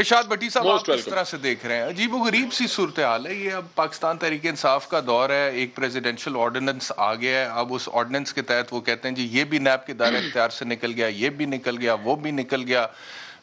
इशाद भट्टी साहब आप इस तरह से देख रहे हैं अजीब गरीब सी सूरत हाल है ये अब पाकिस्तान तहरीक इंसाफ का दौर है एक प्रेसिडेंशियल ऑर्डिनेंस आ गया है अब उस ऑर्डिनेंस के तहत वो कहते हैं जी ये भी नैब के दायरे अख्तियार से निकल गया ये भी निकल गया वो भी निकल गया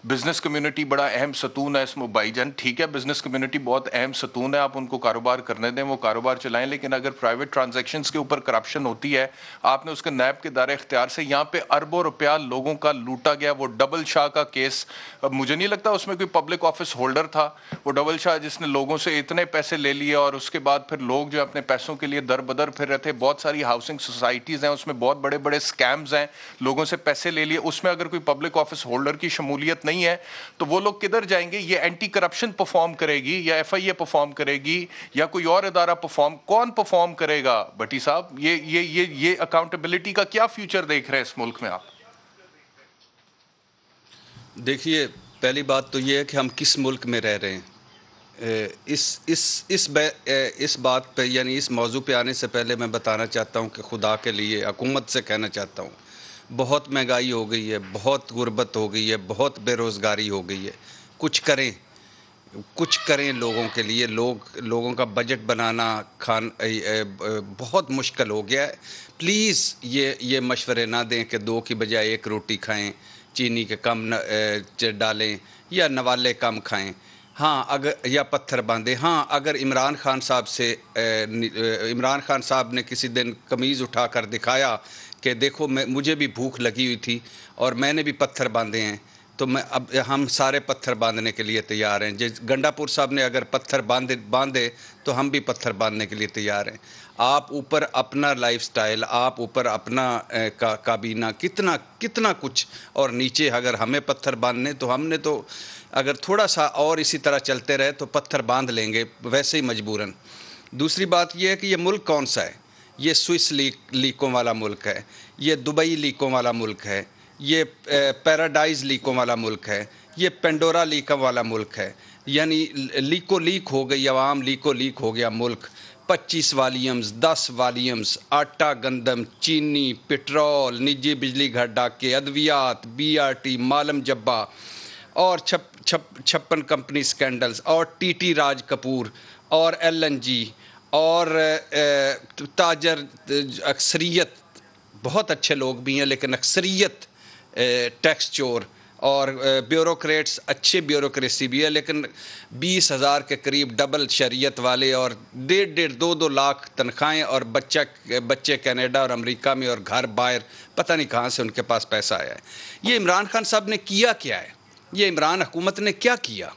बिजनेस कम्युनिटी बड़ा अहम सतून है इसमें भाईजान ठीक है बिजनेस कम्युनिटी बहुत अहम सतून है आप उनको कारोबार करने दें वो कारोबार चलाएं लेकिन अगर प्राइवेट ट्रांजेक्शन के ऊपर करप्शन होती है आपने उसके नैब के दायरे अख्तियार से यहाँ पे अरबों रुपया लोगों का लूटा गया वो डबल शाह का केस अब मुझे नहीं लगता उसमें कोई पब्लिक ऑफिस होल्डर था वो डबल शाह जिसने लोगों से इतने पैसे ले लिए और उसके बाद फिर लोग जो अपने पैसों के लिए दर बदर फिर रहे थे बहुत सारी हाउसिंग सोसाइटीज़ हैं उसमें बहुत बड़े बड़े स्कैम्स हैं लोगों से पैसे ले लिए उसमें अगर कोई पब्लिक ऑफिस होल्डर की शमूलियत नहीं नहीं है तो वो लोग किधर जाएंगे ये एंटी करप्शन परफॉर्म करेगी या एफ आई ए परफॉर्म करेगी या कोई और अदारा परफॉर्म कौन परफॉर्म करेगा भट्टी साहब ये ये ये ये अकाउंटेबिलिटी का क्या फ्यूचर देख रहे हैं इस मुल्क में आप देखिए पहली बात तो ये है कि हम किस मुल्क में रह रहे हैं इस इस इस इस बात पे यानी इस मौजू पे आने से पहले मैं बताना चाहता हूँ कि खुदा के लिए हुकूमत से कहना चाहता हूँ बहुत महंगाई हो गई है बहुत गुर्बत हो गई है बहुत बेरोज़गारी हो गई है कुछ करें कुछ करें लोगों के लिए लोग लोगों का बजट बनाना खान बहुत मुश्किल हो गया है प्लीज़ ये ये मशवरे ना दें कि दो की बजाय एक रोटी खाएं चीनी के कम न, डालें या नवाले कम खाएं हाँ अगर या पत्थर बांधे हाँ अगर इमरान खान साहब से इमरान खान साहब ने किसी दिन कमीज़ उठा कर दिखाया कि देखो मैं मुझे भी भूख लगी हुई थी और मैंने भी पत्थर बांधे हैं तो मैं अब हम सारे पत्थर बांधने के लिए तैयार हैं जिस गंडापुर साहब ने अगर पत्थर बांधे बांधे तो हम भी पत्थर बांधने के लिए तैयार हैं आप ऊपर अपना लाइफस्टाइल आप ऊपर अपना का काबीना कितना कितना कुछ और नीचे अगर हमें पत्थर बांधने तो हमने तो अगर थोड़ा सा और इसी तरह चलते रहे तो पत्थर बांध लेंगे वैसे ही मजबूरन दूसरी बात यह है कि ये मुल्क कौन सा है ये स्विस लीक लीकों वाला मुल्क है ये दुबई लीकों वाला मुल्क है ये पैराडाइज लीकों वाला मुल्क है ये पेंडोरा लीकों वाला मुल्क है यानी लीको लीक हो गई आवाम लीको लीक हो गया मुल्क पच्चीस वालीम्स दस वालीम्स आटा गंदम चीनी पेट्रोल निजी बिजली घर डाके अद्वियात B R T Malam Jabba और छप छप छप्पन कंपनी स्कैंडल्स और टी टी राज कपूर और एल एन जी और ताजर अक्सरियत बहुत अच्छे लोग भी हैं लेकिन अक्सरियत टैक्स चोर और ब्यूरोक्रेट्स अच्छे ब्यूरोक्रेसी भी है लेकिन बीस हज़ार के करीब डबल शरीयत वाले और डेढ़ डेढ़ दो दो लाख तनख्वाहें और बच्चा बच्चे कनाडा और अमेरिका में और घर बाहर पता नहीं कहाँ से उनके पास पैसा आया है ये इमरान खान साहब ने किया क्या है ये इमरान हुकूमत ने क्या किया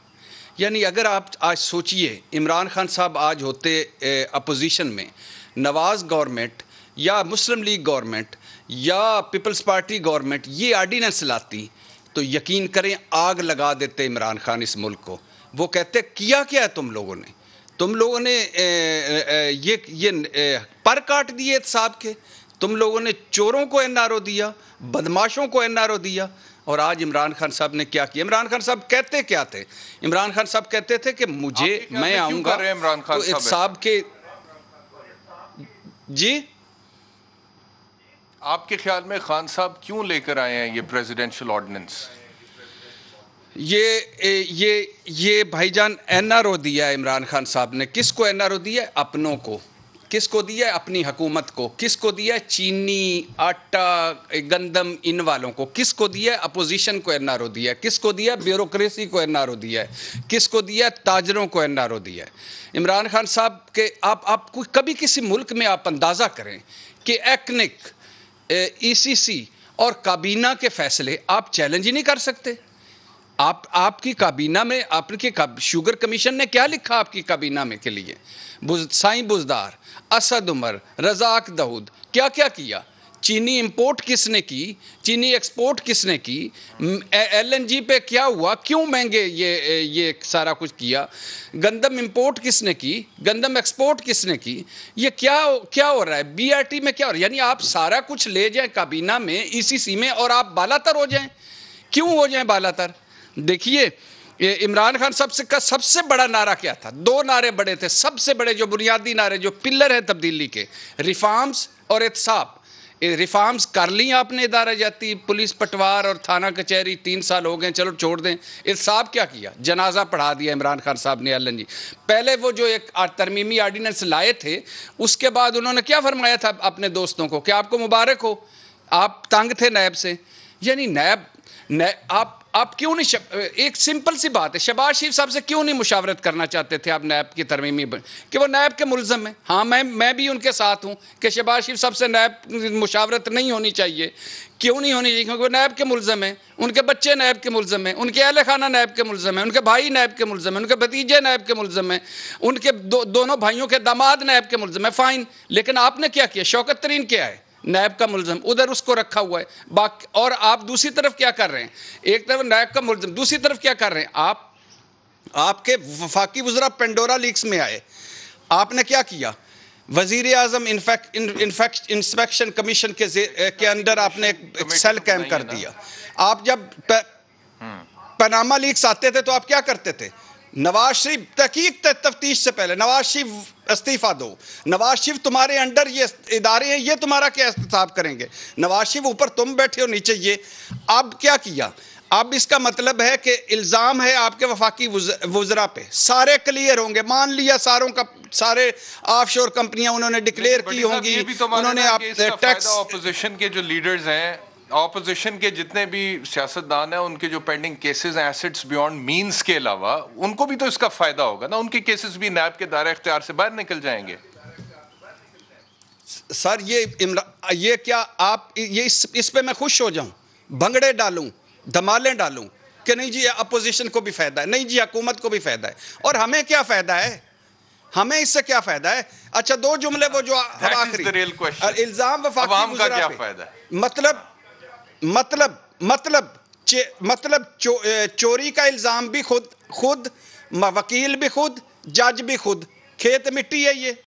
यानी अगर आप आज सोचिए इमरान खान साहब आज होते अपोजिशन में नवाज़ गवर्नमेंट या मुस्लिम लीग गवर्नमेंट या पीपल्स पार्टी गवर्नमेंट ये आर्डीनेंस लाती तो यकीन करें आग लगा देते इमरान खान इस मुल्क को वो कहते किया क्या है तुम लोगों ने तुम लोगों ने ए, ए, ये ये ए, पर काट दिए साहब के तुम लोगों ने चोरों को एन आर ओ दिया बदमाशों को एन आर ओ दिया और आज इमरान खान साहब ने क्या किया इमरान खान साहब कहते क्या थे इमरान खान साहब कहते थे कि मुझे मैं आऊँगा इमरान खान तो साहब के जी आपके ख्याल में खान साहब क्यों लेकर आए हैं ये प्रेसिडेंशियल ऑर्डिनेंस ये ये ये भाईजान एनआरओ दिया है इमरान खान साहब ने किसको एनआरओ दिया है अपनों को किसको दिया है अपनी हकूमत को किसको दिया है चीनी आटा गंदम इन वालों को किसको दिया है अपोजिशन को एनआरओ दिया है किसको दिया है ब्यूरोक्रेसी को एनआरओ दिया है किसको दिया है ताजरों को एनआरओ दिया है इमरान खान साहब के आप आप कोई कभी किसी मुल्क में आप अंदाज़ा करें कि एक्निक ईसीसी e और काबीना के फैसले आप चैलेंज ही नहीं कर सकते आप आपकी काबीना में आपके का, शुगर कमीशन ने क्या लिखा आपकी काबीना में के लिए बुज, साई बुजदार असद उमर रजाक दाऊद क्या क्या किया चीनी इंपोर्ट किसने की चीनी एक्सपोर्ट किसने की एलएनजी पे क्या हुआ क्यों महंगे ये ये सारा कुछ किया गंदम इंपोर्ट किसने की गंदम एक्सपोर्ट किसने की ये क्या क्या हो रहा है बीआरटी में क्या हो रहा है यानी आप सारा कुछ ले जाएं काबीना में ईसीसी e में और आप बालातर हो जाएं क्यों हो जाएं बालातर देखिए इमरान खान सबसे का सबसे बड़ा नारा क्या था दो नारे बड़े थे सबसे बड़े जो बुनियादी नारे जो पिल्लर हैं तब्दीली के रिफॉर्म्स और एहतसाब रिफॉर्म्स कर ली आपने इदारा जाती पुलिस पटवार और थाना कचहरी तीन साल हो गए चलो छोड़ दें इस साहब क्या किया जनाजा पढ़ा दिया इमरान खान साहब ने एलन जी पहले वो जो एक तरमीमी आर्डीनेंस लाए थे उसके बाद उन्होंने क्या फरमाया था अपने दोस्तों को कि आपको मुबारक हो आप तंग थे नैब से यानी नैब नैब आप आप क्यों नहीं शब, एक सिंपल सी बात है शबाज शरीफ साहब से क्यों नहीं मुशावरत करना चाहते थे आप नैब की तरमीमी कि वो नैब के मुलजम है हाँ मैं मैं भी उनके साथ हूँ कि शबाज शरीफ साहब से नैब मुशावरत नहीं होनी चाहिए क्यों नहीं होनी चाहिए क्योंकि वो नैब के मुलजम है उनके बच्चे नैब के मुलजम हैं उनके अहल खाना नैब के मुलजम हैं उनके भाई नैब के मुलजम हैं उनके भतीजे नैब के मुलजम हैं उनके दो, दोनों भाइयों के दामाद नैब के मुलजम है फ़ाइन लेकिन आपने क्या किया शौकत तरीन क्या है नायब का मुलजम उधर उसको रखा हुआ है बाकी और आप दूसरी तरफ क्या कर रहे हैं एक तरफ नायब का मुलजम दूसरी तरफ क्या कर रहे हैं आप आपके वफाकी वजरा पेंडोरा लीक्स में आए आपने क्या किया वजीर आजम इंस्पेक्शन कमीशन के के अंदर आपने एक सेल कैम्प तो कर दिया आप जब प, पनामा हम्म। लीक्स आते थे तो आप क्या करते थे नवाज शरीफ तहकीक तफ्तीश से पहले नवाज शरीफ इस्तीफा दो नवाज शिव तुम्हारे अंडर ये इदारे हैं ये तुम्हारा क्या एहतसाब करेंगे नवाज शिव ऊपर तुम बैठे हो नीचे ये अब क्या किया अब इसका मतलब है कि इल्ज़ाम है आपके वफाकी वजरा पे सारे क्लियर होंगे मान लिया सारों का सारे ऑफ शोर कंपनियाँ उन्होंने डिक्लेयर की होंगी तो उन्होंने आप टैक्स ऑपोजिशन के जो लीडर्स हैं ऑपोजिशन के जितने भी सियासतदान हैं उनके जो पेंडिंग केसेस हैं बियॉन्ड मींस के अलावा उनको भी तो इसका फ़ायदा होगा ना उनके केसेस भी नैब के दायरे इख्तियार से बाहर निकल जाएंगे सर ये ये क्या आप ये इस इस पे मैं खुश हो जाऊं भंगड़े डालूं धमालें डालूं कि नहीं जी अपोजिशन को भी फ़ायदा है नहीं जी हुकूमत को भी फ़ायदा है और हमें क्या फ़ायदा है हमें इससे क्या फ़ायदा है अच्छा दो जुमले वो जो आखिरी इल्ज़ाम वफाकी मतलब मतलब मतलब मतलब चो, चोरी का इल्ज़ाम भी खुद खुद वकील भी खुद जज भी खुद खेत मिट्टी है ये